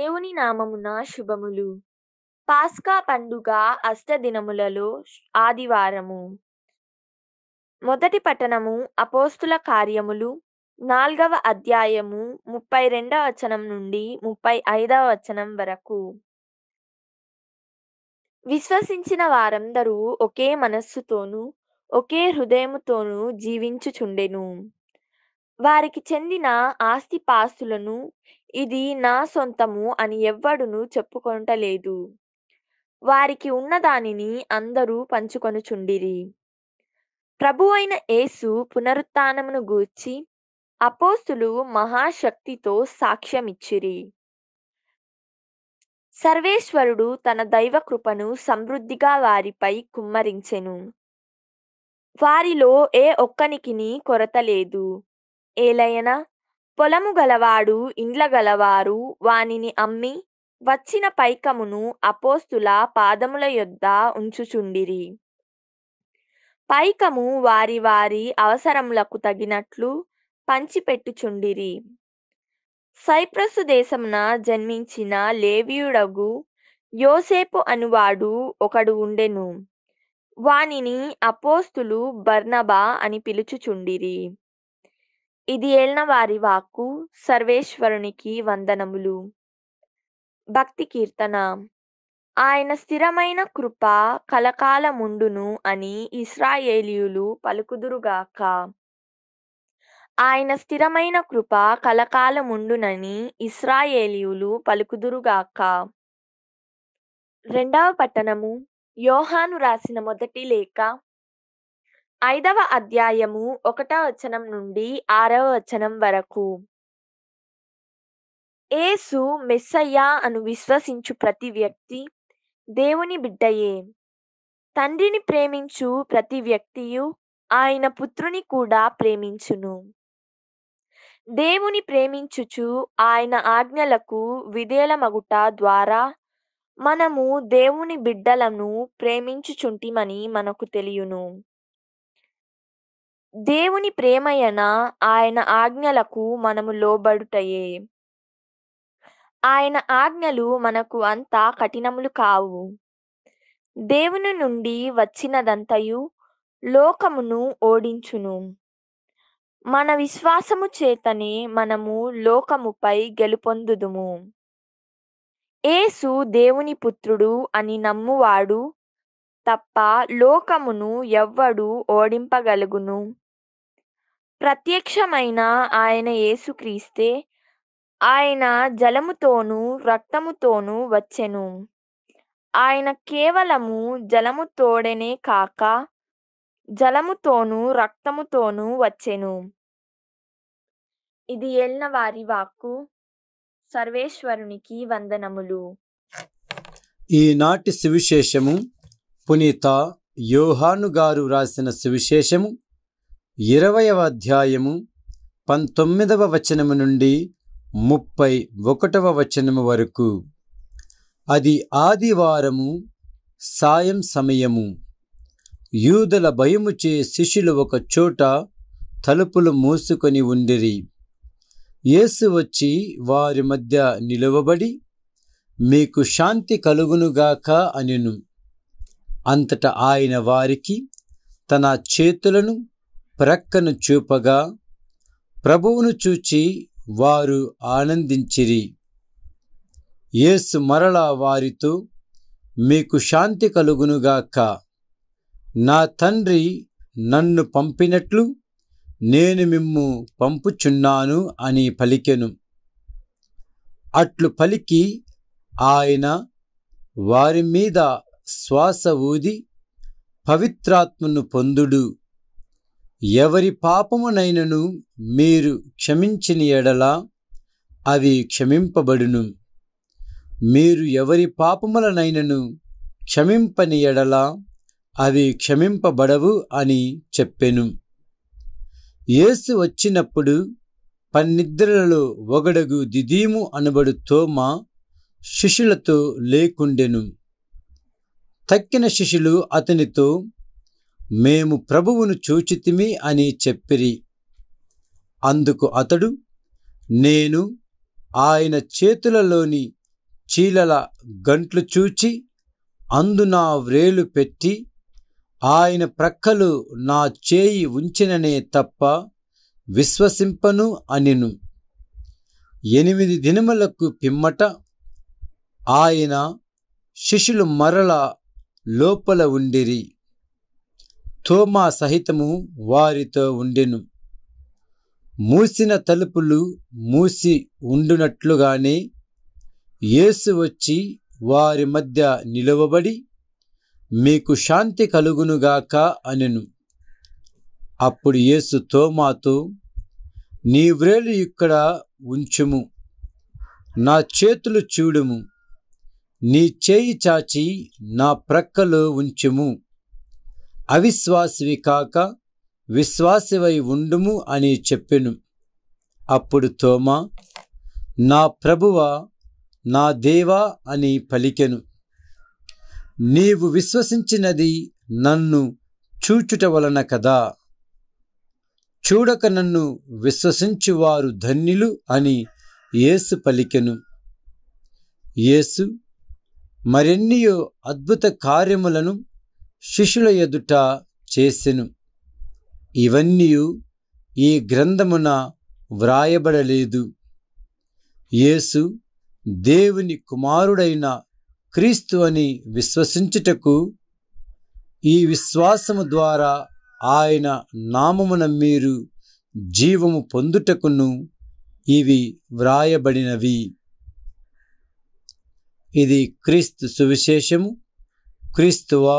దేవుని నామమున శుభములు పాస్కా పండుగ అష్టదినములలో ఆదివారము మొదటి పట్టణము అపోస్తుల కార్యములు నాల్గవ అధ్యాయము ముప్పై రెండవ వచనం నుండి ముప్పై ఐదవ వచనం వరకు విశ్వసించిన వారందరూ ఒకే మనస్సుతోనూ ఒకే హృదయముతోనూ జీవించుచుండెను వారికి చెందిన ఆస్తిపాస్తులను ఇది నా సొంతము అని ఎవ్వడును చెప్పుకుంటలేదు వారికి ఉన్నదానిని అందరూ పంచుకొనుచుండిరి ప్రభు అయిన యేసు పునరుత్నమును గూర్చి అపోస్తులు మహాశక్తితో సాక్ష్యమిచ్చిరి సర్వేశ్వరుడు తన దైవ కృపను సమృద్ధిగా వారిపై కుమ్మరించెను వారిలో ఏ ఒక్కనికిని కొరత లేదు ఏలయన పొలము గలవాడు ఇండ్ల గలవారు వానిని అమ్మి వచ్చిన పైకమును అపోస్తుల పాదముల యొద్ద ఉంచుచుండిరి పైకము వారి వారి అవసరములకు తగినట్లు పంచిపెట్టుచుండిరి సైప్రస్ దేశమున జన్మించిన లేవియుడగు యోసేపు అనువాడు ఒకడు ఉండెను వానిని అపోస్తులు బర్నబా అని పిలుచుచుండిరి ఇది వారి వాక్కు సర్వేశ్వరునికి వందనములు భక్తి కీర్తన ఆయన స్థిరమైన కృప కలకాలముండును అని ఇస్రాయేలీయులు పలుకుదురుగాక ఆయన స్థిరమైన కృప కలకాలముండునని ఇస్రాయేలీయులు పలుకుదురుగాక రెండవ పట్టణము యోహాను రాసిన మొదటి లేఖ ఐదవ అధ్యాయము ఒకటవ వచనం నుండి ఆరవ వచనం వరకు ఏసు మెస్సయ్యా అను విశ్వసించు ప్రతి వ్యక్తి దేవుని బిడ్డయే తండ్రిని ప్రేమించు ప్రతి వ్యక్తియు ఆయన పుత్రుని కూడా ప్రేమించును దేవుని ప్రేమించుచు ఆయన ఆజ్ఞలకు మగుట ద్వారా మనము దేవుని బిడ్డలను ప్రేమించుచుంటిమని మనకు తెలియను దేవుని ప్రేమయన ఆయన ఆజ్ఞలకు మనము లోబడుటయే ఆయన ఆజ్ఞలు మనకు అంత కఠినములు కావు దేవుని నుండి వచ్చినదంతయు లోకమును ఓడించును మన విశ్వాసము చేతనే మనము లోకముపై గెలుపొందుదుము ఏసు దేవుని పుత్రుడు అని నమ్మువాడు తప్ప లోకమును ఎవ్వడు ఓడింపగలుగును ప్రత్యక్షమైన ఆయన యేసుక్రీస్తే ఆయన జలముతోను రక్తముతోను వచ్చెను ఆయన కేవలము జలముతోడనే కాక జలముతోను రక్తముతోను వచ్చెను ఇది ఏలిన వారి వాక్కు సర్వేశ్వరునికి వందనములు ఈనాటి సువిశేషము పునీత యోహాను గారు రాసిన సువిశేషము ఇరవయవ అధ్యాయము పంతొమ్మిదవ వచనము నుండి ముప్పై ఒకటవ వచనము వరకు అది ఆదివారము సాయం సమయము యూదుల భయముచే శిష్యులు ఒక చోట తలుపులు మూసుకొని ఉండిరి యేసు వచ్చి వారి మధ్య నిలువబడి మీకు శాంతి కలుగునుగాక అనెను అంతటా ఆయన వారికి తన చేతులను ప్రక్కను చూపగా ప్రభువును చూచి వారు ఆనందించిరి యేసు మరలా వారితో మీకు శాంతి కలుగునుగాక నా తండ్రి నన్ను పంపినట్లు నేను మిమ్ము పంపుచున్నాను అని పలికెను అట్లు పలికి ఆయన వారి మీద శ్వాస ఊది పవిత్రాత్మను పొందుడు ఎవరి పాపమునైనను మీరు క్షమించిన ఎడల అవి క్షమింపబడును మీరు ఎవరి పాపములనైనను క్షమింపని ఎడల అవి క్షమింపబడవు అని చెప్పెను యేసు వచ్చినప్పుడు పన్నిద్రలలో ఒగడగు దిదీము అనబడు తోమ శిష్యులతో లేకుండెను తక్కిన శిష్యులు అతనితో మేము ప్రభువును చూచితిమి అని చెప్పిరి అందుకు అతడు నేను ఆయన చేతులలోని చీలల గంట్లు చూచి అందు నా వ్రేలు పెట్టి ఆయన ప్రక్కలు నా చేయి ఉంచిననే తప్ప విశ్వసింపను అనిను ఎనిమిది దినములకు పిమ్మట ఆయన శిష్యులు మరల లోపల ఉండిరి తోమా సహితము వారితో ఉండెను మూసిన తలుపులు మూసి ఉండునట్లుగానే యేసు వచ్చి వారి మధ్య నిలువబడి మీకు శాంతి కలుగునుగాక అనెను అప్పుడు యేసు తోమాతో నీ వ్రేలు ఇక్కడ ఉంచుము నా చేతులు చూడుము నీ చేయి చాచి నా ప్రక్కలో ఉంచుము అవిశ్వాసివి కాక విశ్వాసివై ఉండుము అని చెప్పెను అప్పుడు తోమా నా ప్రభువ నా దేవా అని పలికెను నీవు విశ్వసించినది నన్ను చూచుట వలన కదా చూడక నన్ను విశ్వసించువారు ధన్యులు అని యేసు పలికెను యేసు మరెన్నియో అద్భుత కార్యములను శిష్యుల ఎదుట చేసెను ఇవన్నీ ఈ గ్రంథమున వ్రాయబడలేదు యేసు దేవుని కుమారుడైన క్రీస్తు అని విశ్వసించుటకు ఈ విశ్వాసము ద్వారా ఆయన నామమున మీరు జీవము పొందుటకును ఇవి వ్రాయబడినవి ఇది క్రీస్తు సువిశేషము క్రీస్తువా